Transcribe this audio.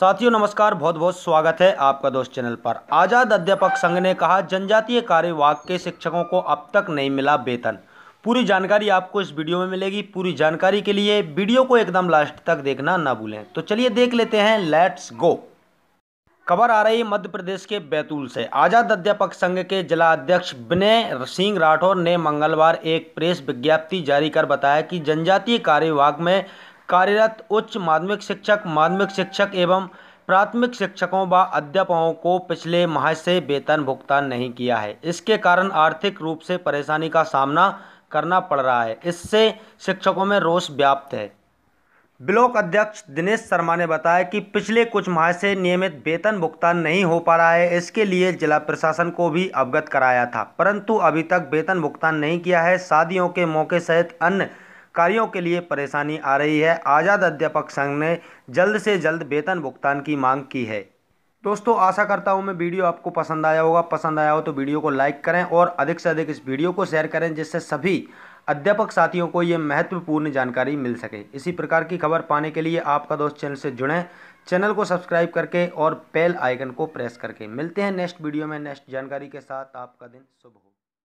साथियों नमस्कार बहुत बहुत स्वागत है आपका दोस्त चैनल पर आज़ाद अध्यापक संघ ने कहा जनजातीय कार्य विभाग के शिक्षकों को अब तक नहीं मिला वेतन पूरी जानकारी आपको इस वीडियो में मिलेगी पूरी जानकारी के लिए वीडियो को एकदम लास्ट तक देखना ना भूलें तो चलिए देख लेते हैं लेट्स गो खबर आ रही मध्य प्रदेश के बैतूल से आज़ाद अध्यापक संघ के जिला अध्यक्ष विनय सिंह राठौर ने मंगलवार एक प्रेस विज्ञप्ति जारी कर बताया कि जनजातीय कार्य विभाग में कार्यरत उच्च माध्यमिक शिक्षक माध्यमिक शिक्षक एवं प्राथमिक शिक्षकों व अध्यापकों को पिछले माह से वेतन भुगतान नहीं किया है इसके कारण आर्थिक रूप से परेशानी का सामना करना पड़ रहा है इससे शिक्षकों में रोष व्याप्त है ब्लॉक अध्यक्ष दिनेश शर्मा ने बताया कि पिछले कुछ माह से नियमित वेतन भुगतान नहीं हो पा रहा है इसके लिए जिला प्रशासन को भी अवगत कराया था परंतु अभी तक वेतन भुगतान नहीं किया है शादियों के मौके सहित अन्य कार्यों के लिए परेशानी आ रही है आज़ाद अध्यापक संघ ने जल्द से जल्द वेतन भुगतान की मांग की है दोस्तों आशा करता हूँ मैं वीडियो आपको पसंद आया होगा पसंद आया हो तो वीडियो को लाइक करें और अधिक से अधिक इस वीडियो को शेयर करें जिससे सभी अध्यापक साथियों को ये महत्वपूर्ण जानकारी मिल सके इसी प्रकार की खबर पाने के लिए आपका दोस्त चैनल से जुड़ें चैनल को सब्सक्राइब करके और बेल आइकन को प्रेस करके मिलते हैं नेक्स्ट वीडियो में नेक्स्ट जानकारी के साथ आपका दिन शुभ हो